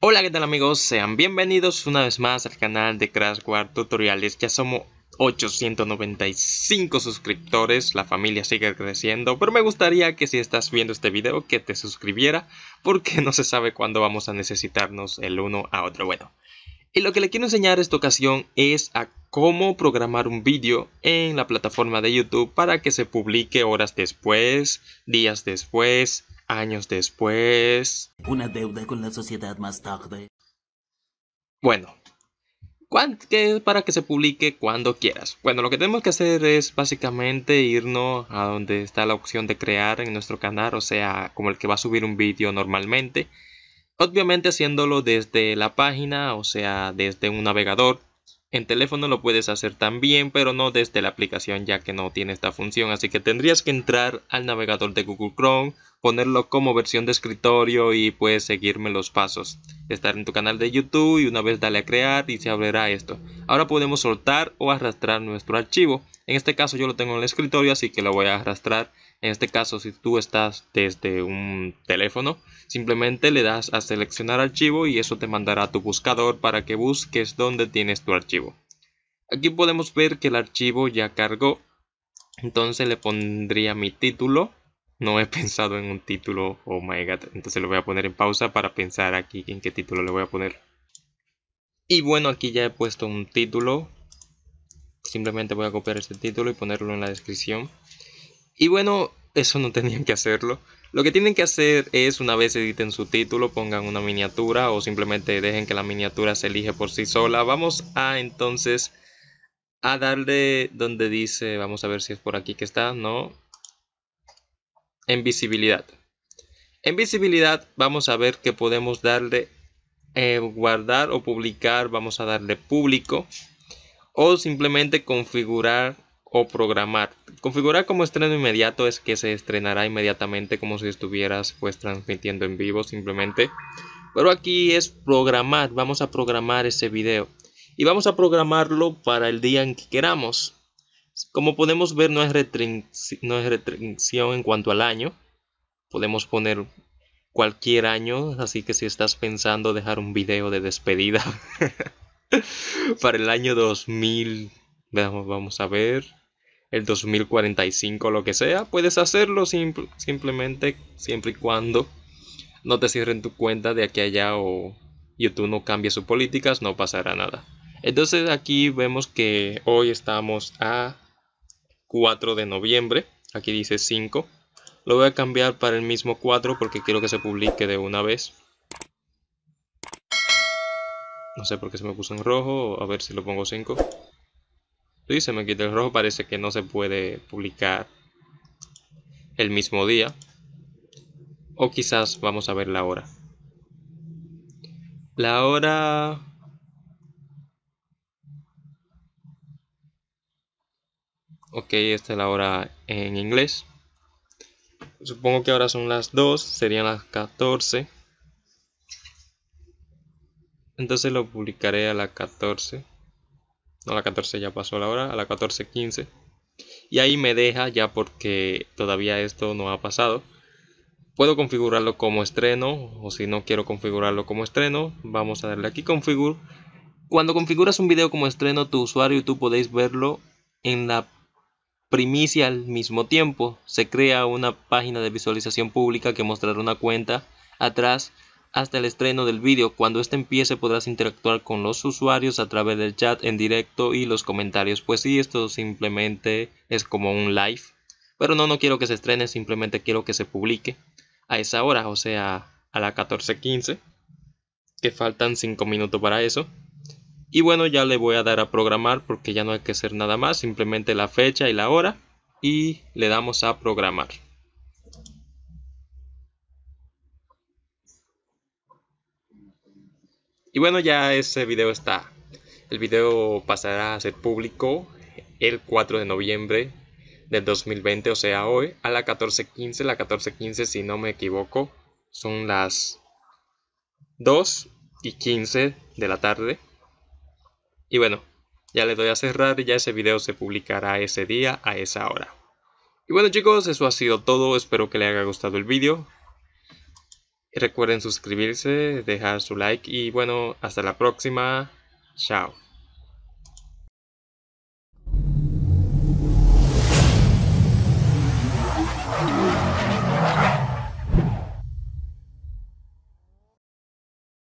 Hola qué tal amigos, sean bienvenidos una vez más al canal de Crash War Tutoriales, ya somos 895 suscriptores, la familia sigue creciendo, pero me gustaría que si estás viendo este video que te suscribiera, porque no se sabe cuándo vamos a necesitarnos el uno a otro, bueno. Y lo que le quiero enseñar esta ocasión es a cómo programar un vídeo en la plataforma de YouTube para que se publique horas después, días después, años después. Una deuda con la sociedad más tarde. Bueno, es para que se publique cuando quieras. Bueno, lo que tenemos que hacer es básicamente irnos a donde está la opción de crear en nuestro canal, o sea, como el que va a subir un vídeo normalmente. Obviamente haciéndolo desde la página, o sea, desde un navegador. En teléfono lo puedes hacer también, pero no desde la aplicación ya que no tiene esta función. Así que tendrías que entrar al navegador de Google Chrome, ponerlo como versión de escritorio y puedes seguirme los pasos. Estar en tu canal de YouTube y una vez dale a crear y se abrirá esto. Ahora podemos soltar o arrastrar nuestro archivo. En este caso yo lo tengo en el escritorio así que lo voy a arrastrar en este caso, si tú estás desde un teléfono, simplemente le das a seleccionar archivo y eso te mandará a tu buscador para que busques dónde tienes tu archivo. Aquí podemos ver que el archivo ya cargó, entonces le pondría mi título. No he pensado en un título, oh my god, entonces lo voy a poner en pausa para pensar aquí en qué título le voy a poner. Y bueno, aquí ya he puesto un título. Simplemente voy a copiar este título y ponerlo en la descripción. Y bueno, eso no tenían que hacerlo. Lo que tienen que hacer es, una vez editen su título, pongan una miniatura o simplemente dejen que la miniatura se elige por sí sola. Vamos a entonces a darle donde dice, vamos a ver si es por aquí que está, ¿no? En visibilidad. En visibilidad vamos a ver que podemos darle eh, guardar o publicar, vamos a darle público o simplemente configurar o programar. Configurar como estreno inmediato es que se estrenará inmediatamente como si estuvieras pues transmitiendo en vivo simplemente. Pero aquí es programar, vamos a programar ese video y vamos a programarlo para el día en que queramos. Como podemos ver no es, no restricción en cuanto al año. Podemos poner cualquier año, así que si estás pensando dejar un video de despedida para el año 2000 Vamos, vamos a ver. El 2045, lo que sea. Puedes hacerlo simplemente siempre y cuando no te cierren tu cuenta de aquí allá o YouTube no cambie sus políticas, no pasará nada. Entonces aquí vemos que hoy estamos a 4 de noviembre. Aquí dice 5. Lo voy a cambiar para el mismo 4 porque quiero que se publique de una vez. No sé por qué se me puso en rojo. A ver si lo pongo 5. Y se me quita el rojo, parece que no se puede publicar el mismo día. O quizás vamos a ver la hora. La hora... Ok, esta es la hora en inglés. Supongo que ahora son las 2, serían las 14. Entonces lo publicaré a las 14 a la 14 ya pasó la hora, a la 14.15. Y ahí me deja ya porque todavía esto no ha pasado. Puedo configurarlo como estreno o si no quiero configurarlo como estreno, vamos a darle aquí configure. Cuando configuras un video como estreno, tu usuario y tú podéis verlo en la primicia al mismo tiempo. Se crea una página de visualización pública que mostrará una cuenta atrás hasta el estreno del vídeo. Cuando este empiece podrás interactuar con los usuarios a través del chat en directo y los comentarios. Pues sí, esto simplemente es como un live. Pero no, no quiero que se estrene, simplemente quiero que se publique a esa hora, o sea, a las 14.15. Que faltan 5 minutos para eso. Y bueno, ya le voy a dar a programar porque ya no hay que hacer nada más, simplemente la fecha y la hora. Y le damos a programar. Y bueno, ya ese video está. El video pasará a ser público el 4 de noviembre del 2020, o sea, hoy a la 14.15. La 14.15, si no me equivoco, son las 2 y 15 de la tarde. Y bueno, ya le doy a cerrar y ya ese video se publicará ese día a esa hora. Y bueno chicos, eso ha sido todo, espero que les haya gustado el video. Recuerden suscribirse, dejar su like y bueno, hasta la próxima. Chao.